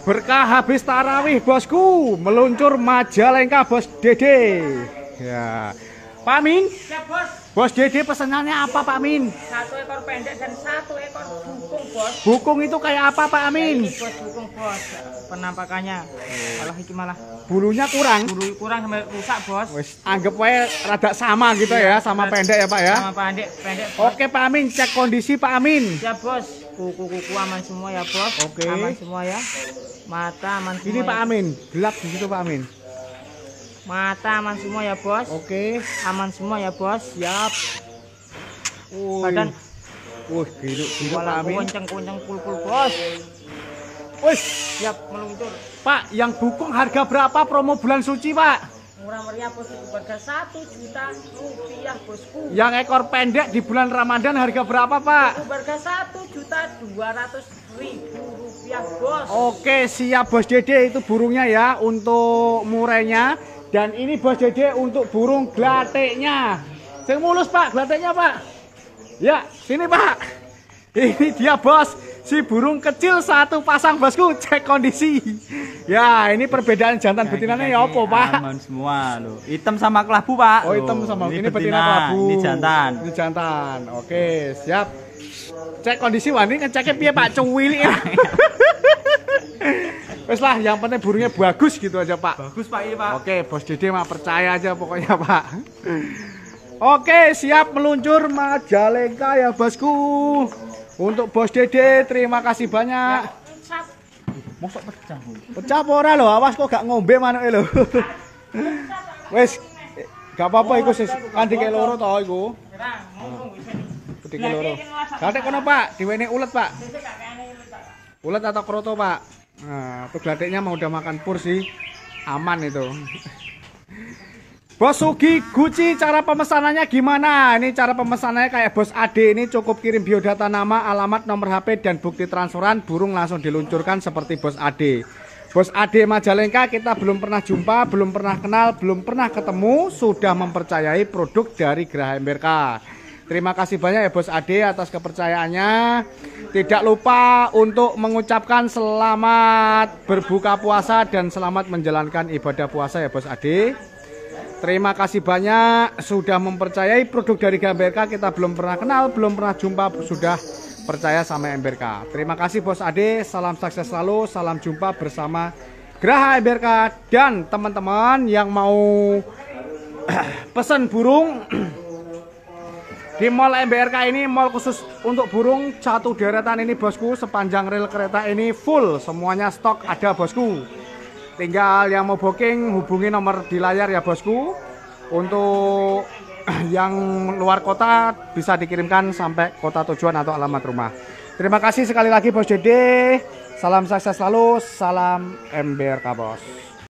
Berkah habis tarawih bosku, meluncur Majalengka bos Dede. Ya. Pak Min? Ya, bos. Bos Dede pesenannya apa Pak Min? Satu ekor pendek dan satu ekor bukung bos. Bukung itu kayak apa Pak Amin? bos bukung bos, penampakannya. Malah iki malah. Bulunya kurang? Bulu kurang sampai rusak bos. Wis, anggap wae rada sama gitu ya, iya, sama pendek ya Pak ya. Sama pendek, pendek. Bos. Oke Pak Amin, cek kondisi Pak Amin. Ya bos kuku-kuku aman semua ya bos oke okay. aman semua ya mata aman semua ini ya. Pak Amin gelap di situ Pak Amin mata aman semua ya bos oke okay. aman semua ya bos siap Uy. badan Wih, gila, gila Pak Amin. Kenceng, kenceng, kul, kul, bos. Wih, siap meluncur. Pak, yang dukung harga berapa promo bulan suci, Pak? murah meriah bosku harga satu juta rupiah bosku yang ekor pendek di bulan Ramadan harga berapa pak? harga satu juta dua ratus ribu rupiah bos oke siap bos dede itu burungnya ya untuk murainya dan ini bos dede untuk burung glateknya saya mulus pak glateknya pak ya sini pak ini dia bos si burung kecil satu pasang bosku cek kondisi ya ini perbedaan jantan ya, betinanya ya apa pak aman semua lo hitam sama kelabu pak oh hitam sama ini, ini betina, betina kelabu ini jantan ini jantan oke siap cek kondisi wani ngeceknya piye pak cewili Wes lah, yang penting burungnya bagus gitu aja pak. Bagus pak iya pak. Oke, bos Dede mah percaya aja pokoknya pak. Oke, siap meluncur Majalengka ya bosku. untuk bos dede terima kasih banyak mosok pecah pecah ora lo awas kok gak ngombe manuke lo wes gak apa-apa iku sis kanthi ke loro to iku ketik loro gladek kono pak diwene ulet pak ulet atau kroto pak nah itu gladeknya mau udah makan pur sih aman itu Bos Sugi Gucci cara pemesanannya gimana? Ini cara pemesanannya kayak Bos Ade ini cukup kirim biodata nama, alamat, nomor HP dan bukti transferan burung langsung diluncurkan seperti Bos Ade. Bos Ade Majalengka kita belum pernah jumpa, belum pernah kenal, belum pernah ketemu, sudah mempercayai produk dari Geraha MBRK. Terima kasih banyak ya Bos Ade atas kepercayaannya. Tidak lupa untuk mengucapkan selamat berbuka puasa dan selamat menjalankan ibadah puasa ya Bos Ade. Terima kasih banyak sudah mempercayai produk dari GMBRK. Kita belum pernah kenal, belum pernah jumpa, sudah percaya sama MBRK. Terima kasih Bos Ade, salam sukses selalu, salam jumpa bersama Geraha MBRK dan teman-teman yang mau pesan burung di mall MBRK ini mall khusus untuk burung satu deretan ini bosku sepanjang rel kereta ini full semuanya stok ada bosku Tinggal yang mau booking hubungi nomor di layar ya bosku. Untuk yang luar kota bisa dikirimkan sampai kota tujuan atau alamat rumah. Terima kasih sekali lagi Bos Dede. Salam sukses selalu, salam mbrk bos